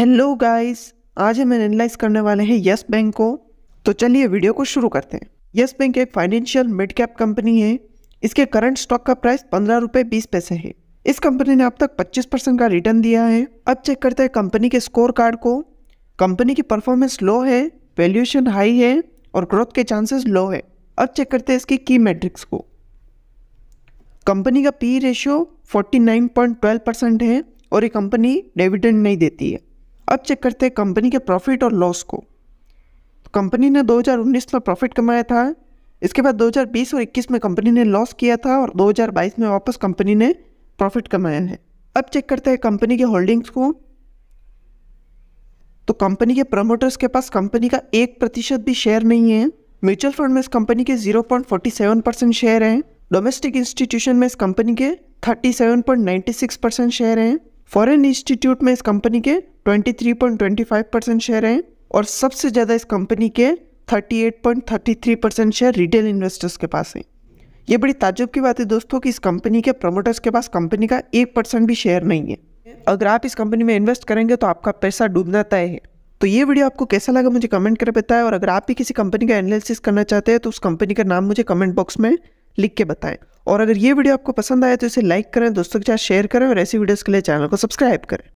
hello guys आज हम analyse करने वाले हैं यस बैंक को तो चलिए वीडियो को शुरू करते हैं यस बैंक एक फाइनेंशियल मिड कैप कंपनी है इसके करंट स्टॉक का प्राइस पंद्रह रुपये बीस पैसे है इस कंपनी ने अब तक 25 परसेंट का रिटर्न दिया है अब चेक करते हैं कंपनी के स्कोर कार्ड को कंपनी की परफॉर्मेंस लो है वैल्यूएशन हाई है और ग्रोथ के चांसेस लो है अब चेक करते हैं इसकी की मैट्रिक्स को कंपनी का पी रेशियो 49.12 परसेंट है और ये कंपनी डिविडेंड नहीं देती है अब चेक करते हैं कंपनी के प्रॉफिट और लॉस को कंपनी ने 2019 में प्रॉफिट कमाया था इसके बाद 2020 और 21 में कंपनी ने लॉस किया था और 2022 में वापस कंपनी ने प्रॉफिट कमाया है अब चेक करते हैं कंपनी के होल्डिंग्स को तो कंपनी के प्रमोटर्स के पास कंपनी का एक प्रतिशत भी शेयर नहीं है म्यूचुअल फंड में इस कंपनी के 0.47 परसेंट शेयर हैं डोमेस्टिक इंस्टीट्यूशन में इस कंपनी के 37.96 परसेंट शेयर हैं फॉरेन इंस्टीट्यूट में इस कंपनी के 23.25 परसेंट शेयर हैं और सबसे ज़्यादा इस कंपनी के 38.33 परसेंट शेयर रिटेल इन्वेस्टर्स के पास हैं ये बड़ी ताजुब की बात है दोस्तों कि इस कंपनी के प्रमोटर्स के पास कंपनी का एक परसेंट भी शेयर नहीं है अगर आप इस कंपनी में इन्वेस्ट करेंगे तो आपका पैसा डूबना तय है तो ये वीडियो आपको कैसा लगा मुझे कमेंट कर बताएं और अगर आप भी किसी कंपनी का एनालिसिस करना चाहते हैं तो उस कंपनी का नाम मुझे कमेंट बॉक्स में लिख के बताएं और अगर ये वीडियो आपको पसंद आया तो इसे लाइक करें दोस्तों के साथ शेयर करें और ऐसी वीडियोज़ के लिए चैनल को सब्सक्राइब करें